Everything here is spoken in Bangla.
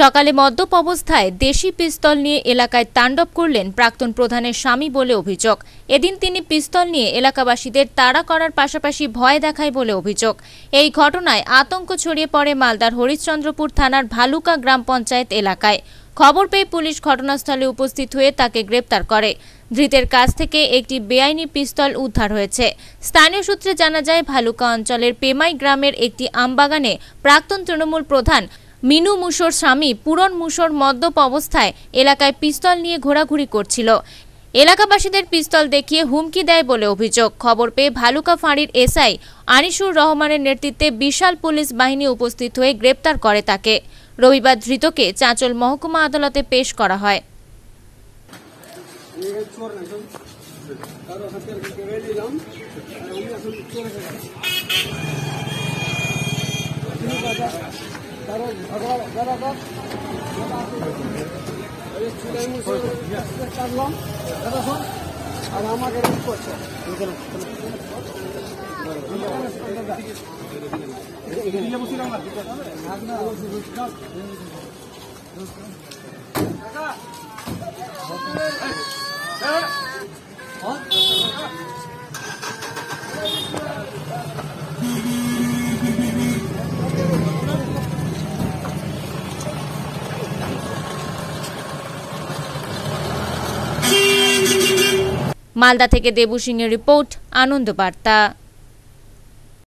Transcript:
সকালে মদ্যপ অবস্থায় দেশি পিস্তল নিয়ে এলাকায় তাণ্ডব করলেন প্রাক্তন প্রধানের স্বামী বলে অভিযোগ এদিন তিনি পিস্তল নিয়ে এলাকাবাসীদের তাড়া করার পাশাপাশি ভয় দেখায় বলে অভিযোগ এই ঘটনায় আতঙ্ক ছড়িয়ে পড়ে মালদার হরিশ্চন্দ্রপুর থানার ভালুকা গ্রাম পঞ্চায়েত এলাকায় খবর পেয়ে পুলিশ ঘটনাস্থলে উপস্থিত হয়ে তাকে গ্রেপ্তার করে ধৃতের কাছ থেকে একটি বেআইনি পিস্তল উদ্ধার হয়েছে স্থানীয় সূত্রে জানা যায় ভালুকা অঞ্চলের পেমাই গ্রামের একটি আমবাগানে প্রাক্তন তৃণমূল প্রধান মিনু মুসোর স্বামী পূরণ মুসোর মদ্যপ অবস্থায় এলাকায় পিস্তল নিয়ে ঘোরাঘুরি করছিল এলাকাবাসীদের পিস্তল দেখিয়ে হুমকি দেয় বলে অভিযোগ খবর পেয়ে ভালুকা ফাঁড়ির এসআই আনিসুর রহমানের নেতৃত্বে বিশাল পুলিশ বাহিনী উপস্থিত হয়ে গ্রেপ্তার করে তাকে রবিবার ধৃতকে চাঁচল মহকুমা আদালতে পেশ করা হয় আর আর a ম া ক ে করছে রোজগার মালদা থেকে দেবু সিংয়ের রিপোর্ট আনন্দ বার্তা